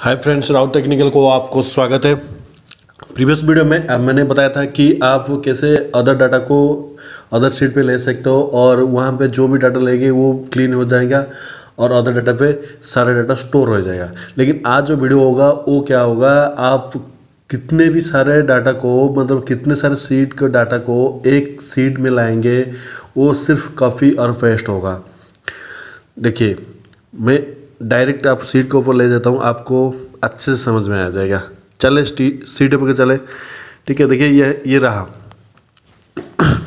hi friends Raut technical को आपको स्वागत है प्रीवियस वीडियो में मैंने बताया था कि आप कैसे अदर डाटा को अदर सीट पे ले सकते हो और वहाँ पे जो भी डाटा लेंगे वो क्लीन हो जाएगा और अदर डाटा पे सारा डाटा स्टोर हो जाएगा लेकिन आज जो वीडियो होगा वो क्या होगा आप कितने भी सारे डाटा को मतलब कितने सारे सीट के डाटा को एक सीट में लाएंगे वो सिर्फ काफ़ी और फेस्ट होगा देखिए मैं डायरेक्ट आप सीट के ऊपर ले जाता हूँ आपको अच्छे से समझ में आ जाएगा चले सीट पर चले ठीक है देखिए ये ये रहा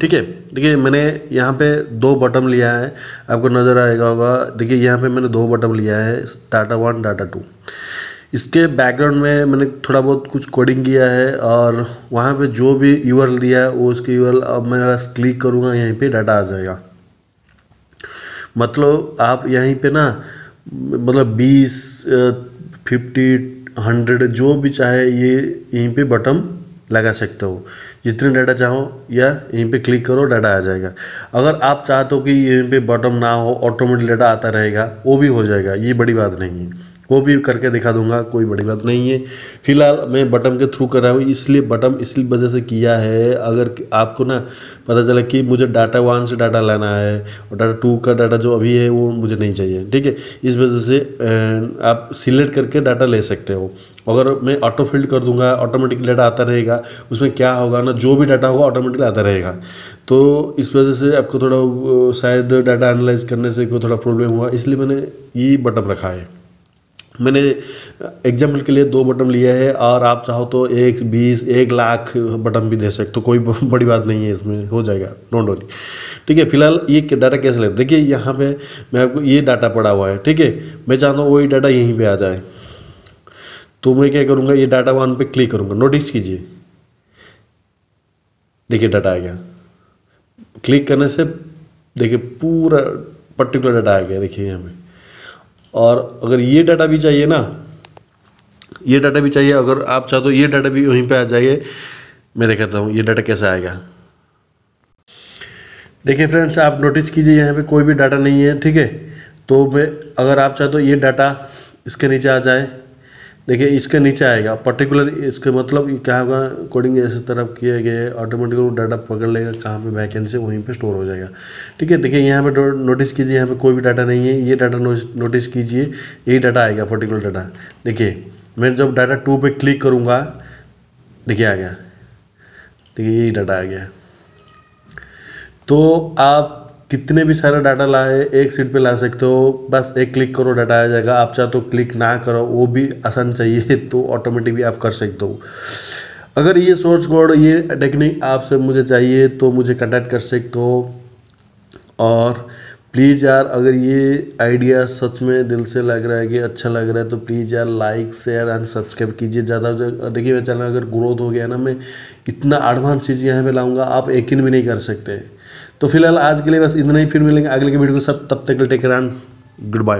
ठीक है देखिए मैंने यहाँ पे दो बटन लिया है आपको नज़र आएगा होगा देखिए यहाँ पे मैंने दो बटन लिया है डाटा वन डाटा टू इसके बैकग्राउंड में मैंने थोड़ा बहुत कुछ कोडिंग किया है और वहाँ पे जो भी यू दिया है वो उसके यू अब मैं बस क्लिक करूँगा यहीं पे डाटा आ जाएगा मतलब आप यहीं पे ना मतलब बीस फिफ्टी हंड्रेड जो भी चाहे ये यहीं पे बटन लगा सकते हो जितने डाटा चाहो या यहीं पे क्लिक करो डाटा आ जाएगा अगर आप चाहते हो कि यहीं पे बटन ना हो ऑटोमेटिक डाटा आता रहेगा वो भी हो जाएगा ये बड़ी बात नहीं है वो भी करके दिखा दूंगा कोई बड़ी बात नहीं है फिलहाल मैं बटम के थ्रू कर रहा हूँ इसलिए बटम इसलिए वजह से किया है अगर आपको ना पता चला कि मुझे डाटा वन से डाटा लाना है और डाटा टू का डाटा जो अभी है वो मुझे नहीं चाहिए ठीक है इस वजह से आप सिलेक्ट करके डाटा ले सकते हो अगर मैं ऑटो फिल्ड कर दूंगा ऑटोमेटिक डाटा आता रहेगा उसमें क्या होगा ना जो भी डाटा होगा ऑटोमेटिकली आता रहेगा तो इस वजह से आपको थोड़ा शायद डाटा एनालाइज करने से कोई थोड़ा प्रॉब्लम हुआ इसलिए मैंने ये बटन रखा है मैंने एग्जाम्पल के लिए दो बटन लिया है और आप चाहो तो एक बीस एक लाख बटन भी दे सकते हो कोई बड़ी बात नहीं है इसमें हो जाएगा डोंट वरी ठीक है फिलहाल ये डाटा कैसे लेते देखिए यहाँ पे मैं आपको ये डाटा पड़ा हुआ है ठीक है मैं चाहता हूँ वही डाटा यहीं पर आ जाए तो मैं क्या करूँगा ये डाटा वन पर क्लिक करूँगा नोटिस कीजिए देखिए डाटा आ गया क्लिक करने से देखिए पूरा पर्टिकुलर डाटा आ गया देखिए यहाँ पर और अगर ये डाटा भी चाहिए ना ये डाटा भी चाहिए अगर आप चाहते हो तो ये डाटा भी वहीं पे आ जाइए मैं देखता हूँ ये डाटा कैसे आएगा देखिए फ्रेंड्स आप नोटिस कीजिए यहाँ पे कोई भी डाटा नहीं है ठीक है तो मैं अगर आप चाहते हो तो ये डाटा इसके नीचे आ जाए देखिए इसके नीचे आएगा पर्टिकुलर इसके मतलब क्या होगा कोडिंग ऐसे तरफ किए गए ऑटोमेटिकली वो डाटा पकड़ लेगा कहाँ पे वैकेंसी वहीं पे स्टोर हो जाएगा ठीक है देखिए यहाँ पे नोटिस कीजिए यहाँ पे कोई भी डाटा नहीं है ये डाटा नोटिस कीजिए यही डाटा आएगा पर्टिकुलर डाटा देखिए मैं जब डाटा टू पर क्लिक करूँगा देखिए आ गया देखिए यही डाटा आ गया तो आप कितने भी सारे डाटा लाए एक सीट पे ला सकते हो बस एक क्लिक करो डाटा आ जाएगा आप चाहे तो क्लिक ना करो वो भी आसान चाहिए तो ऑटोमेटिक भी आप कर सकते हो अगर ये सोर्स कोड ये टेक्निक आपसे मुझे चाहिए तो मुझे कंटेक्ट कर सकते हो और प्लीज़ यार अगर ये आइडिया सच में दिल से लग रहा है कि अच्छा लग रहा है तो प्लीज़ यार लाइक शेयर एंड सब्सक्राइब कीजिए ज़्यादा देखिए मेरा चैनल अगर ग्रोथ हो गया ना मैं इतना एडवांस चीज़ यहाँ पे लाऊंगा आप यकीन भी नहीं कर सकते तो फिलहाल आज के लिए बस इतना ही फिर मिलेंगे अगले के वीडियो के साथ तब तक टेक गुड बाय